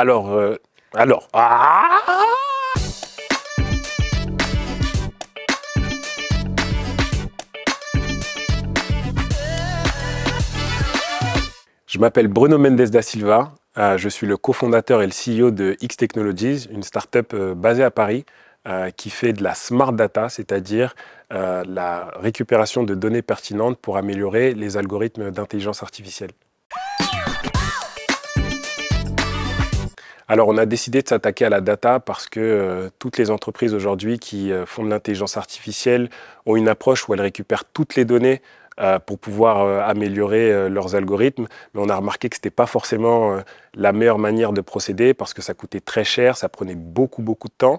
Alors, euh, alors. Ah! je m'appelle Bruno Mendes da Silva. Euh, je suis le cofondateur et le CEO de X Technologies, une startup up euh, basée à Paris qui fait de la smart data, c'est-à-dire la récupération de données pertinentes pour améliorer les algorithmes d'intelligence artificielle. Alors, on a décidé de s'attaquer à la data parce que euh, toutes les entreprises aujourd'hui qui euh, font de l'intelligence artificielle ont une approche où elles récupèrent toutes les données euh, pour pouvoir améliorer leurs algorithmes. Mais on a remarqué que ce n'était pas forcément la meilleure manière de procéder parce que ça coûtait très cher, ça prenait beaucoup, beaucoup de temps.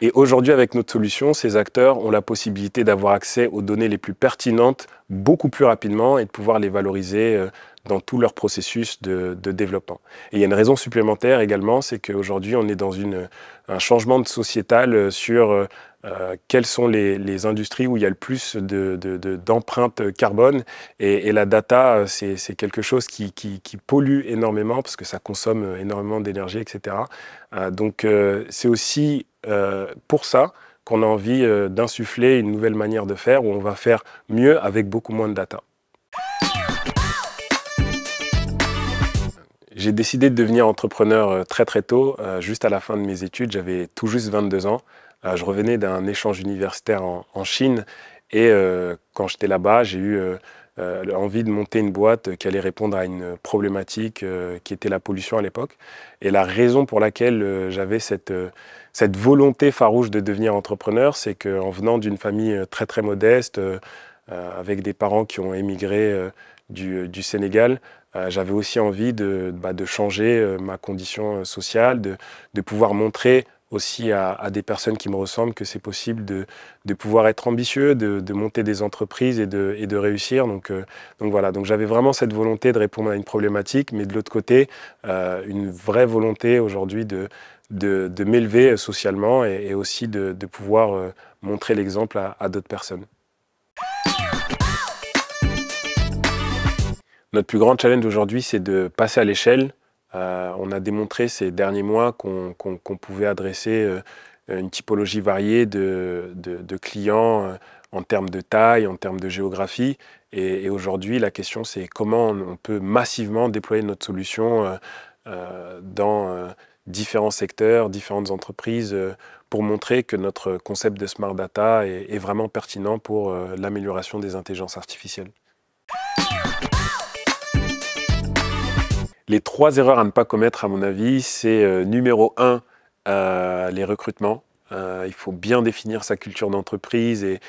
Et aujourd'hui, avec notre solution, ces acteurs ont la possibilité d'avoir accès aux données les plus pertinentes beaucoup plus rapidement et de pouvoir les valoriser euh, dans tout leur processus de, développement. Et il y a une raison supplémentaire également, c'est qu'aujourd'hui, on est dans une, un changement de sociétal euh, sur euh, quelles sont les, les, industries où il y a le plus d'empreintes de, carbone. Et, la data, c'est quelque chose qui, qui, qui pollue énormément parce que ça consomme consomme euh, énormément d'énergie, etc. Euh, donc euh, c'est aussi pour ça qu'on a envie d'insuffler une nouvelle manière de faire où on va faire mieux avec beaucoup moins de data. J'ai décidé de devenir entrepreneur très très tôt, juste à la fin de mes études, j'avais tout juste 22 ans. Je revenais d'un échange universitaire en, Chine et quand j'étais là-bas, j'ai eu euh, envie de monter une boîte euh, qui allait répondre à une problématique euh, qui était la pollution à l'époque. Et la raison pour laquelle j'avais cette, volonté farouche de devenir entrepreneur, c'est qu'en venant d'une famille très très modeste, avec des parents qui ont émigré du, Sénégal, j'avais aussi envie de, bah, changer ma condition sociale, de pouvoir montrer aussi à, des personnes qui me ressemblent que c'est possible de, de, pouvoir être ambitieux, de, de monter des entreprises et de, et de réussir. Donc, euh, donc voilà, donc j'avais vraiment cette volonté de répondre à une problématique, mais de l'autre côté, euh, une vraie volonté aujourd'hui de, de, m'élever socialement et, aussi de, pouvoir euh, montrer l'exemple à, à d'autres personnes. Notre plus grand challenge aujourd'hui, c'est de passer à l'échelle euh, on a démontré ces derniers mois qu'on pouvait adresser euh, une typologie variée de, clients euh, en termes de taille, en termes de géographie. Et, aujourd'hui, la question, c'est comment on peut massivement déployer notre solution dans différents secteurs, différentes entreprises, pour montrer que notre concept de smart data est vraiment pertinent pour l'amélioration des intelligences artificielles. Les trois erreurs à ne pas commettre, à mon avis, c'est euh, numéro un, euh, les recrutements. Euh, il faut bien définir sa culture d'entreprise et,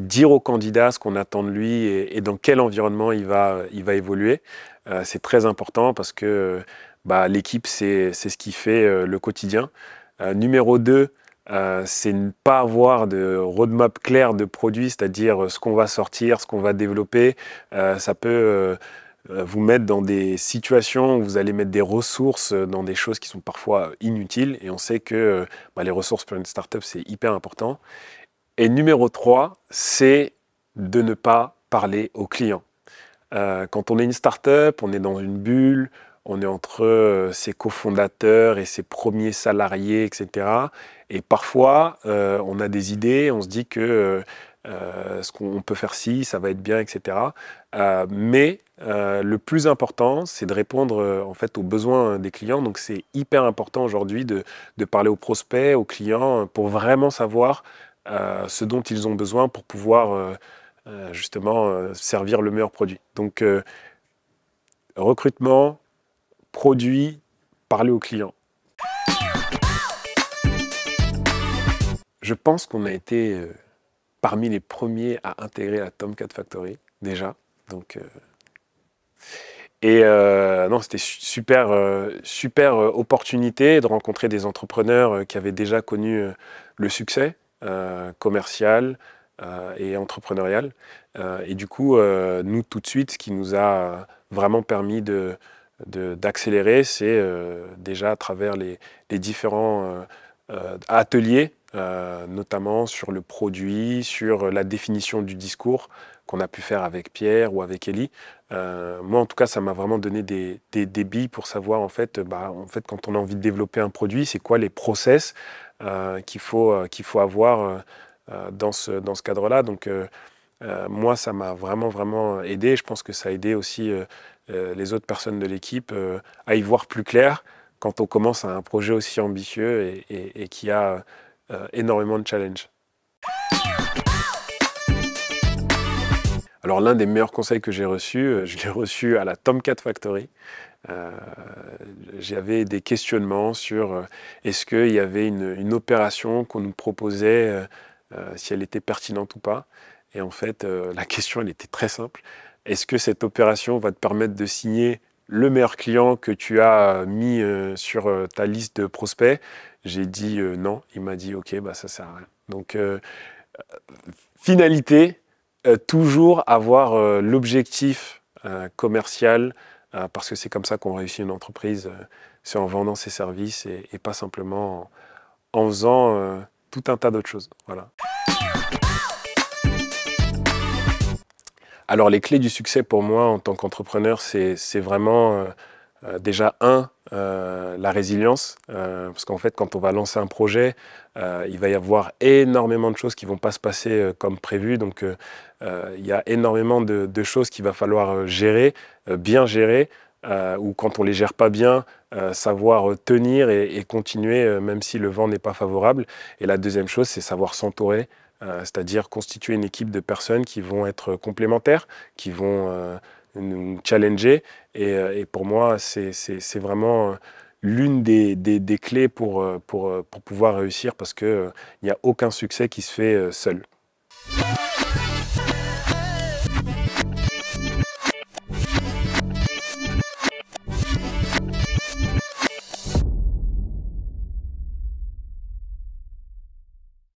dire au candidat ce qu'on attend de lui et, dans quel environnement il va, évoluer. c'est très important parce que bah, l'équipe, c'est ce qui fait le quotidien. numéro 2, c'est ne pas avoir de roadmap clair de produit, c'est-à-dire ce qu'on va sortir, ce qu'on va développer. ça peut euh, vous mettre dans des situations où vous allez mettre des ressources dans des choses qui sont parfois inutiles. Et on sait que euh, bah, les ressources pour une startup, c'est hyper important. Et numéro 3, c'est de ne pas parler aux clients. Euh, quand on est une startup, on est dans une bulle, on est entre ses cofondateurs et ses premiers salariés, etc. Et parfois, on a des idées, on se dit que euh, ce qu'on peut faire si, ça va être bien, etc. Euh, mais euh, le plus important, c'est de répondre en fait aux besoins des clients. Donc c'est hyper important aujourd'hui de, de, parler aux prospects, aux clients, pour vraiment savoir ce dont ils ont besoin pour pouvoir justement servir le meilleur produit. Donc recrutement, produit, parler aux clients. Je pense qu'on a été parmi les premiers à intégrer la Tomcat Factory, déjà. Donc, euh, Et euh, non, c'était super, euh, super opportunité de rencontrer des entrepreneurs qui avaient déjà connu le succès commercial et entrepreneurial. et du coup, nous, tout de suite, ce qui nous a vraiment permis de, d'accélérer, c'est déjà à travers les, différents ateliers euh, notamment sur le produit, sur euh, la définition du discours qu'on a pu faire avec Pierre ou avec Ellie. Euh, moi, en tout cas, ça m'a vraiment donné des, des, billes pour savoir, en fait, bah, en fait, quand on a envie de développer un produit, c'est quoi les process qu'il faut, qu'il faut avoir dans ce, dans ce cadre-là. Donc, moi, ça m'a vraiment, vraiment aidé. Je pense que ça a aidé aussi les autres personnes de l'équipe à y voir plus clair quand on commence un projet aussi ambitieux et, et qui a euh, énormément de challenges. Alors l'un des meilleurs conseils que j'ai reçu, euh, je l'ai reçu à la Tomcat Factory. Euh, j'avais des questionnements sur est-ce qu'il y avait une, opération qu'on nous proposait, si elle était pertinente ou pas. Et en fait, la question, elle était très simple. Est-ce que cette opération va te permettre de signer le meilleur client que tu as euh, mis euh, sur euh, ta liste de prospects J'ai dit non. Il m'a dit ok, bah, ça sert à rien. Donc, finalité, toujours avoir l'objectif commercial parce que c'est comme ça qu'on réussit une entreprise, c'est en vendant ses services et, pas simplement en, faisant tout un tas d'autres choses. Voilà. Alors les clés du succès pour moi en tant qu'entrepreneur, c'est vraiment euh, euh, déjà un, euh, la résilience, parce qu'en fait quand on va lancer un projet, il va y avoir énormément de choses qui ne vont pas se passer comme prévu, donc il y a énormément de, choses qu'il va falloir gérer, bien gérer, ou quand on ne les gère pas bien, savoir tenir et continuer même si le vent n'est pas favorable. Et la deuxième chose, c'est savoir s'entourer. Euh, c'est-à-dire constituer une équipe de personnes qui vont être euh, complémentaires, qui vont euh, nous challenger. Et, pour moi, c'est vraiment l'une des, clés pour pouvoir réussir parce qu'il n'y a aucun succès qui se fait seul.